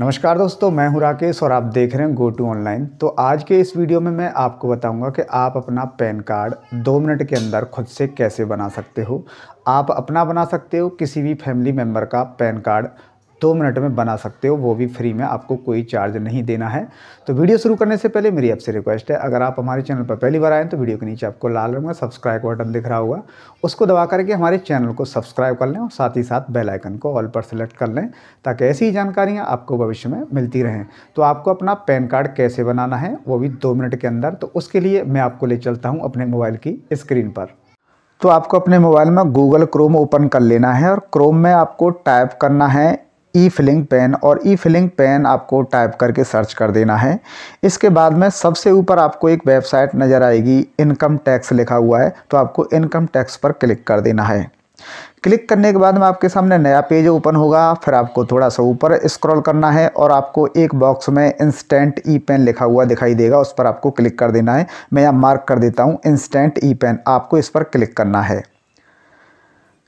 नमस्कार दोस्तों मैं हूं राकेश और आप देख रहे हैं गो टू ऑनलाइन तो आज के इस वीडियो में मैं आपको बताऊंगा कि आप अपना पैन कार्ड दो मिनट के अंदर खुद से कैसे बना सकते हो आप अपना बना सकते हो किसी भी फैमिली मेम्बर का पैन कार्ड दो मिनट में बना सकते हो वो भी फ्री में आपको कोई चार्ज नहीं देना है तो वीडियो शुरू करने से पहले मेरी आपसे रिक्वेस्ट है अगर आप हमारे चैनल पर पहली बार आएँ तो वीडियो के नीचे आपको लाल रंग का सब्सक्राइब बटन दिख रहा होगा उसको दबा करके हमारे चैनल को सब्सक्राइब कर लें और साथ ही साथ बेलाइकन को ऑल पर सेलेक्ट कर लें ताकि ऐसी ही जानकारियाँ आपको भविष्य में मिलती रहें तो आपको अपना पैन कार्ड कैसे बनाना है वो भी दो मिनट के अंदर तो उसके लिए मैं आपको ले चलता हूँ अपने मोबाइल की स्क्रीन पर तो आपको अपने मोबाइल में गूगल क्रोम ओपन कर लेना है और क्रोम में आपको टाइप करना है ई फिलिंग पेन और ई फिलिंग पेन आपको टाइप करके सर्च कर देना है इसके बाद में सबसे ऊपर आपको एक वेबसाइट नज़र आएगी इनकम टैक्स लिखा हुआ है तो आपको इनकम टैक्स पर क्लिक कर देना है क्लिक करने के बाद में आपके सामने नया पेज ओपन होगा फिर आपको थोड़ा सा ऊपर स्क्रॉल करना है और आपको एक बॉक्स में इंस्टेंट ई पेन लिखा हुआ दिखाई देगा उस पर आपको क्लिक कर देना है मैं यहाँ मार्क कर देता हूँ इंस्टेंट ई पेन आपको इस पर क्लिक करना है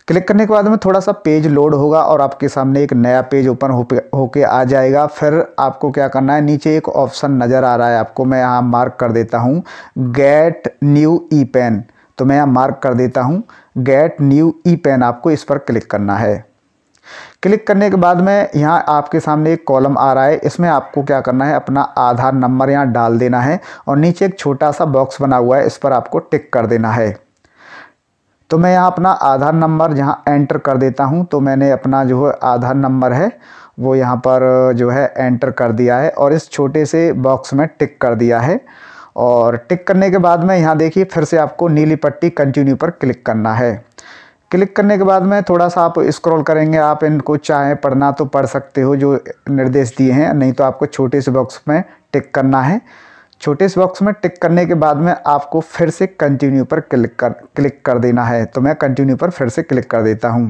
क्लिक करने के बाद में थोड़ा सा पेज लोड होगा और आपके सामने एक नया पेज ओपन होके आ जाएगा फिर आपको क्या करना है नीचे एक ऑप्शन नज़र आ रहा है आपको मैं यहाँ मार्क कर देता हूँ गेट न्यू ई पेन तो मैं यहाँ मार्क कर देता हूँ गेट न्यू ई पेन आपको इस पर क्लिक करना है क्लिक करने के बाद में यहाँ आपके सामने एक कॉलम आ रहा है इसमें आपको क्या करना है अपना आधार नंबर यहाँ डाल देना है और नीचे एक छोटा सा बॉक्स बना हुआ है इस पर आपको टिक कर देना है तो मैं यहाँ अपना आधार नंबर जहाँ एंटर कर देता हूँ तो मैंने अपना जो है आधार नंबर है वो यहाँ पर जो है एंटर कर दिया है और इस छोटे से बॉक्स में टिक कर दिया है और टिक करने के बाद में यहाँ देखिए फिर से आपको नीली पट्टी कंटिन्यू पर क्लिक करना है क्लिक करने के बाद में थोड़ा सा आप स्क्रॉल करेंगे आप इनको चाहे पढ़ना तो पढ़ सकते हो जो निर्देश दिए हैं नहीं तो आपको छोटे से बॉक्स में टिक करना है छोटे इस बॉक्स में टिक करने के बाद में आपको फिर से कंटिन्यू पर क्लिक कर क्लिक कर देना है तो मैं कंटिन्यू पर फिर से क्लिक कर देता हूं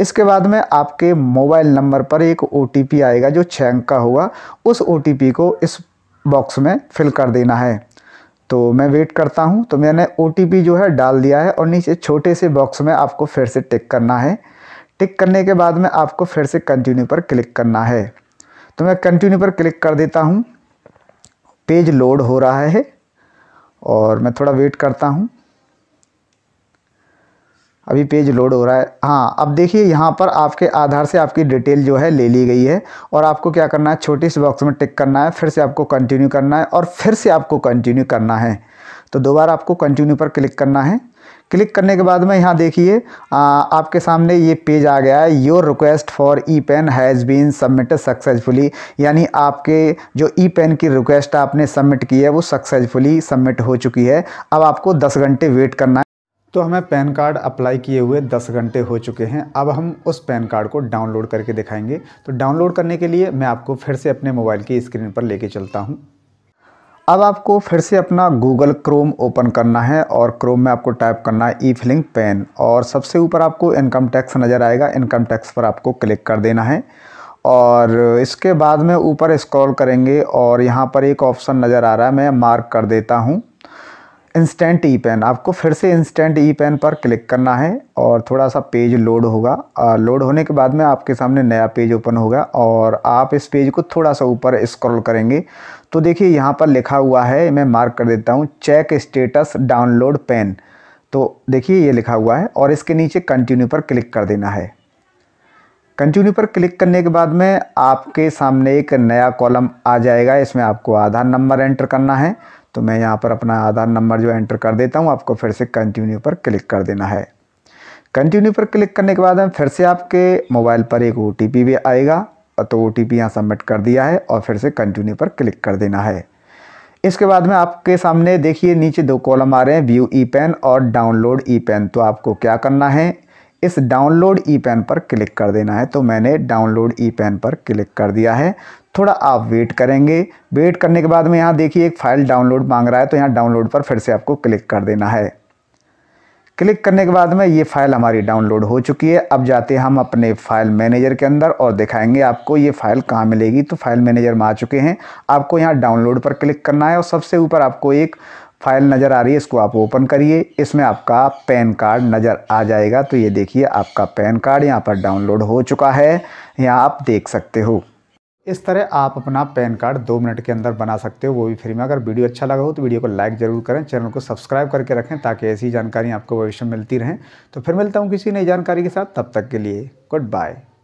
इसके बाद में आपके मोबाइल नंबर पर एक ओ आएगा जो छः अंक का होगा उस ओ को इस बॉक्स में फिल कर देना है तो मैं वेट करता हूं तो मैंने ओ जो है डाल दिया है और नीचे छोटे से बॉक्स में आपको फिर से टिक करना है टिक करने के बाद में आपको फिर से कंटिन्यू पर क्लिक करना है तो मैं कंटिन्यू पर क्लिक कर देता हूँ पेज लोड हो रहा है और मैं थोड़ा वेट करता हूँ अभी पेज लोड हो रहा है हाँ अब देखिए यहाँ पर आपके आधार से आपकी डिटेल जो है ले ली गई है और आपको क्या करना है छोटे से बॉक्स में टिक करना है फिर से आपको कंटिन्यू करना है और फिर से आपको कंटिन्यू करना है तो दोबारा आपको कंटिन्यू पर क्लिक करना है क्लिक करने के बाद में यहाँ देखिए आपके सामने ये पेज आ गया है your request for e PAN has been submitted successfully यानी आपके जो ई पेन की रिक्वेस्ट आपने सबमिट की है वो सक्सेसफुली सबमिट हो चुकी है अब आपको दस घंटे वेट करना है तो हमें पैन कार्ड अप्लाई किए हुए 10 घंटे हो चुके हैं अब हम उस पैन कार्ड को डाउनलोड करके दिखाएंगे तो डाउनलोड करने के लिए मैं आपको फिर से अपने मोबाइल की स्क्रीन पर लेके चलता हूँ अब आपको फिर से अपना गूगल क्रोम ओपन करना है और क्रोम में आपको टाइप करना है ई फिलिंग पेन और सबसे ऊपर आपको इनकम टैक्स नज़र आएगा इनकम टैक्स पर आपको क्लिक कर देना है और इसके बाद में ऊपर स्क्रॉल करेंगे और यहाँ पर एक ऑप्शन नज़र आ रहा है मैं मार्क कर देता हूँ इंस्टेंट ई पेन आपको फिर से इंस्टेंट ई पेन पर क्लिक करना है और थोड़ा सा पेज लोड होगा लोड होने के बाद में आपके सामने नया पेज ओपन होगा और आप इस पेज को थोड़ा सा ऊपर स्क्रॉल करेंगे तो देखिए यहाँ पर लिखा हुआ है मैं मार्क कर देता हूँ चेक स्टेटस डाउनलोड पेन तो देखिए ये लिखा हुआ है और इसके नीचे कंटिन्यू पर क्लिक कर देना है कंटिन्यू पर क्लिक करने के बाद में आपके सामने एक नया कॉलम आ जाएगा इसमें आपको आधार नंबर एंटर करना है तो मैं यहाँ पर अपना आधार नंबर जो एंटर कर देता हूँ आपको फिर से कंटिन्यू पर क्लिक कर देना है कंटिन्यू पर क्लिक करने के बाद हम फिर से आपके मोबाइल पर एक ओ भी आएगा तो ओ टी पी यहाँ सबमिट कर दिया है और फिर से कंटिन्यू पर क्लिक कर देना है इसके बाद में आपके सामने देखिए नीचे दो कॉलम आ रहे हैं व्यू ई पेन और डाउनलोड ई पेन तो आपको क्या करना है इस डाउनलोड ई पेन पर क्लिक कर देना है तो मैंने डाउनलोड ई पेन पर क्लिक कर दिया है थोड़ा आप वेट करेंगे वेट करने के बाद में यहाँ देखिए एक फ़ाइल डाउनलोड मांग रहा है तो यहाँ डाउनलोड पर फिर से आपको क्लिक कर देना है क्लिक करने के बाद में ये फ़ाइल हमारी डाउनलोड हो चुकी है अब जाते हैं हम अपने फ़ाइल मैनेजर के अंदर और दिखाएंगे आपको ये फ़ाइल कहाँ मिलेगी तो फ़ाइल मैनेजर में आ चुके हैं आपको यहाँ डाउनलोड पर क्लिक करना है और सबसे ऊपर आपको एक फ़ाइल नज़र आ रही है इसको आप ओपन करिए इसमें आपका पैन कार्ड नज़र आ जाएगा तो ये देखिए आपका पैन कार्ड यहाँ पर डाउनलोड हो चुका है यहाँ आप देख सकते हो इस तरह आप अपना पैन कार्ड दो मिनट के अंदर बना सकते हो वो भी फ्री में अगर वीडियो अच्छा लगा हो तो वीडियो को लाइक जरूर करें चैनल को सब्सक्राइब करके रखें ताकि ऐसी जानकारी आपको भविष्य में मिलती रहें तो फिर मिलता हूँ किसी नई जानकारी के साथ तब तक के लिए गुड बाय